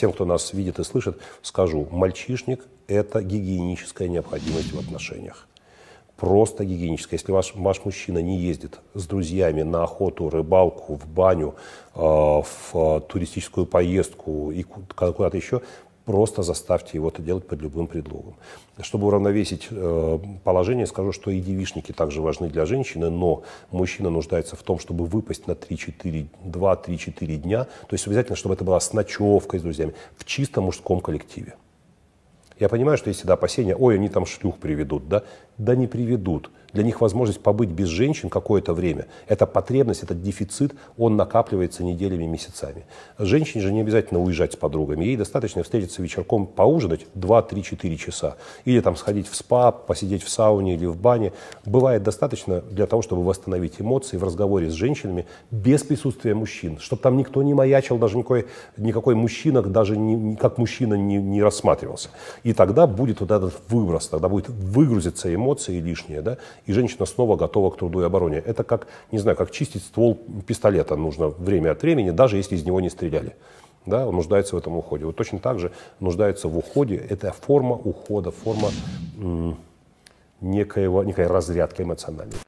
тем, кто нас видит и слышит, скажу, мальчишник – это гигиеническая необходимость в отношениях. Просто гигиеническая. Если ваш, ваш мужчина не ездит с друзьями на охоту, рыбалку, в баню, э, в туристическую поездку и куда-то еще, просто заставьте его это делать под любым предлогом. Чтобы уравновесить э, положение, скажу, что и девишники также важны для женщины, но мужчина нуждается в том, чтобы выпасть на 3-4, 2-3-4 дня, то есть обязательно, чтобы это было с ночевкой, с друзьями, в чисто мужском коллективе. Я понимаю, что есть всегда опасения, ой, они там шлюх приведут, да? Да не приведут. Для них возможность побыть без женщин какое-то время. Это потребность, этот дефицит, он накапливается неделями, месяцами. Женщине же не обязательно уезжать с подругами. Ей достаточно встретиться вечерком, поужинать 2-3-4 часа. Или там сходить в спа, посидеть в сауне или в бане. Бывает достаточно для того, чтобы восстановить эмоции в разговоре с женщинами без присутствия мужчин. Чтобы там никто не маячил, даже никакой, никакой мужчина, даже не, как мужчина не, не рассматривался. И и тогда будет вот этот выброс, тогда будет выгрузиться эмоции лишние, да, и женщина снова готова к труду и обороне. Это как, не знаю, как чистить ствол пистолета нужно время от времени, даже если из него не стреляли. Да, он нуждается в этом уходе. Вот точно так же нуждается в уходе. Это форма ухода, форма некоего, некой разрядки эмоциональной.